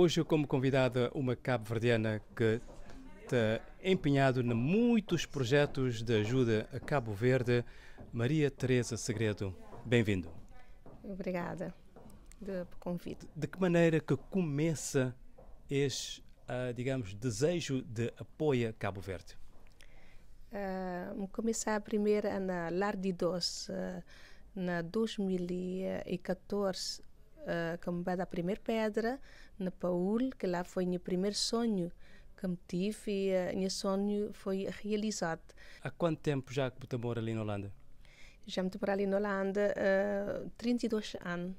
Hoje, como convidada, uma cabo-verdiana que está empenhado em muitos projetos de ajuda a Cabo Verde, Maria Teresa Segredo. Bem-vindo. Obrigada pelo convite. De que maneira que começa este, uh, digamos, desejo de apoio a Cabo Verde? Uh, começar primeiro na Lar de Doce, uh, ah, na 2014 eh, me bate a primeira pedra na Paul, que lá foi o meu primeiro sonho que me tive e o eh, meu sonho foi realizado. Há quanto tempo já que você mora ali na Holanda? Já me moro ali na Holanda uh, eh, 32 anos.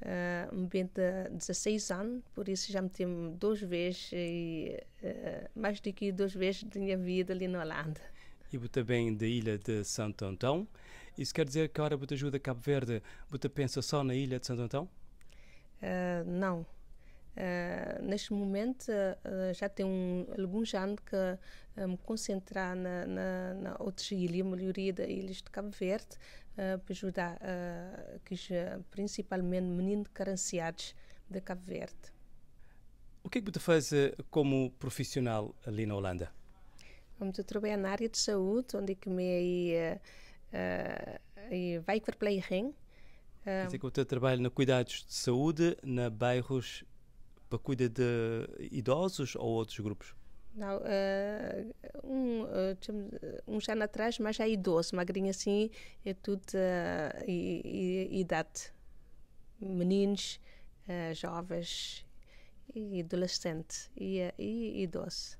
Uh, me vende 16 anos, por isso já me tenho duas vezes, e, uh, mais do que duas vezes da minha vida ali na Holanda. E também da ilha de Santo Antão, isso quer dizer que a hora ajuda Cabo Verde, Buta pensa só na ilha de Santo Antão? Uh, não. Uh, neste momento uh, já tem um, alguns anos que uh, me concentrar na, na, na outras ilhas, a maioria das ilhas de Cabo Verde, para ajudar que, principalmente meninos carenciados de Cabo Verde. O que é que você faz como profissional ali na Holanda? Eu trabalho na área de saúde, onde é que me é aí, wijkverpleging. Quer dizer ah, que o teu trabalho na cuidados de saúde, na bairros para cuida de idosos ou outros grupos? Não, uh, um, uh, uns anos atrás, mas é idoso, magrinho assim, é tudo uh, idade. Meninos, uh, jovens, e adolescente e, e idoso.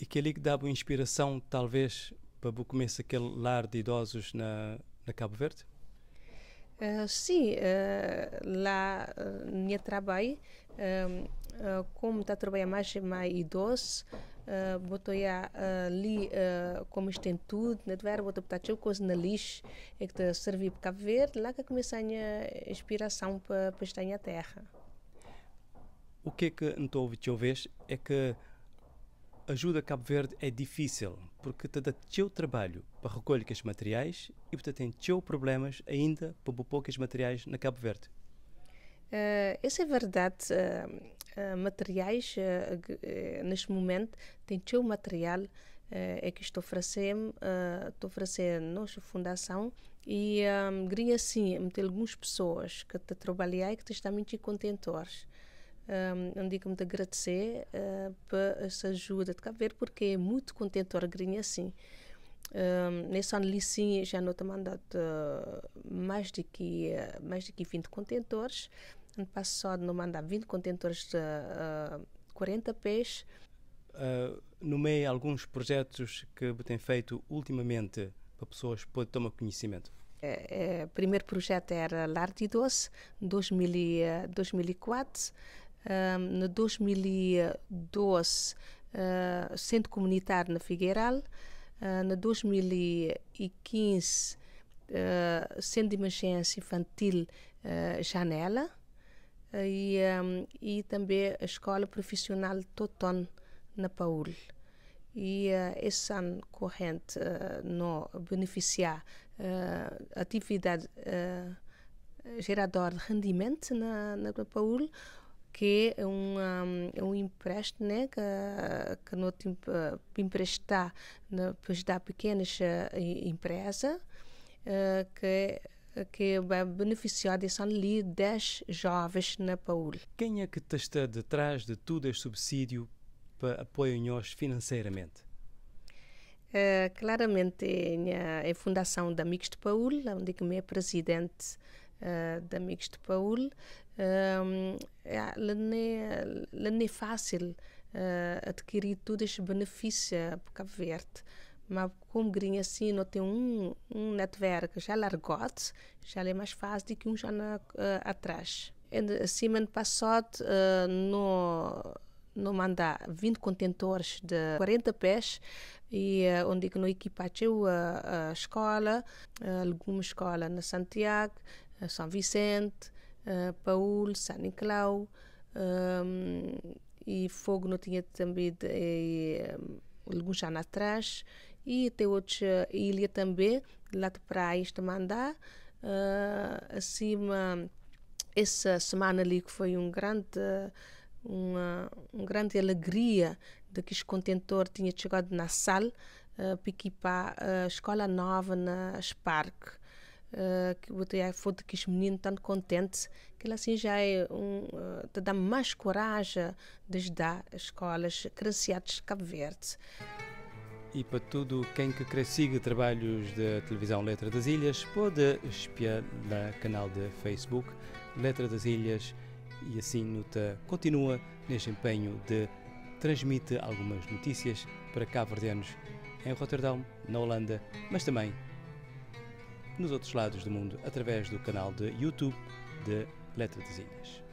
E que é ali que dá uma inspiração, talvez, Babu começa aquele lar de idosos na, na Cabo Verde? Uh, sim, uh, lá uh, meu trabalho, uh, como está a trabalhar mais e mais idoso, uh, botou ali como isto tem tudo, na verdade, botou botar coisa na lixo, é que tá serviu para Cabo Verde, lá que começou a minha inspiração para estar na terra. O que é que não estou a ouvir, é que ajuda a Cabo Verde é difícil, porque te dá teu trabalho para recolher os materiais e, portanto, tem teu problemas ainda para pôr os materiais na Cabo Verde. Uh, eh, isso é verdade. Uh, uh, materiais, neste momento, tem teu material é que estou oferecendo, estou oferecendo nossa fundação e um, assim, meter algumas pessoas que te trabalham e que estão muito contentores um, digo muito agradecer uh, ah, por essa ajuda de Cabo Verde, porque é muito contente a é assim. Um, nesse ano licinho já não mandado uh, mais de que uh, mais de que 20 contentores. Ano passado não mandava 20 contentores de uh, ah, 40 pés. Uh, alguns projetos que tem feito ultimamente para pessoas poder tomar conhecimento. É, é, primeiro projeto era Lar de Doce, 2000, 2004. Um, 2012, uh, Centro Comunitário na Figueiral. Uh, na 2015, uh, Centro de Emergência Infantil uh, Janela. Ah, e, um, e também a Escola Profissional Toton, na Paul. E ah, esse ano corrente uh, não beneficiar atividade geradora de rendimento na, na Paul, que é um, um, é um empréstimo né, que, que nós emprestar né, para pequenas uh, eh, empresas uh, eh, que é, que vai é beneficiar de são ali 10 jovens na Paul. Quem é que está detrás de todo este subsídio para apoio-nos financeiramente? Uh, claramente é a Fundação da Amigos de Paul, onde eu é presidente uh, da Amigos de Paul, não é fácil ah, adquirir todos os benefícios para Cabo Verde. Mas como grinha assim não tem um, um network já é largote, já é mais fácil do que um já uh, atrás. assim, ano passado, uh, no, no mandar 20 contentores de 40 pés, e uh, onde que no equipageu a, a escola, alguma escola na Santiago, São Vicente, ah, Paul, San Nicolau um, e Fogo não tinha também de, e, eh, um, eh, alguns atrás e tem outra eh, ilha também lá de praia está mandar uh, acima essa semana ali que foi um grande uma, uma grande alegria de que os contentor tinha chegado na sala uh, para equipar a escola nova na Spark eh, que que você foi foto que esse menino tão contente que ele assim já é um uh, te dá mais coragem de as escolas cresciadas Cabo Verde e para tudo quem que cresciga trabalhos da televisão Letra das Ilhas pode espiar na canal de Facebook Letra das Ilhas e assim nota continua neste empenho de transmitir algumas notícias para cabo-verdianos em Rotterdam, na Holanda, mas também nos outros lados do mundo através do canal de YouTube de Letra das Ilhas.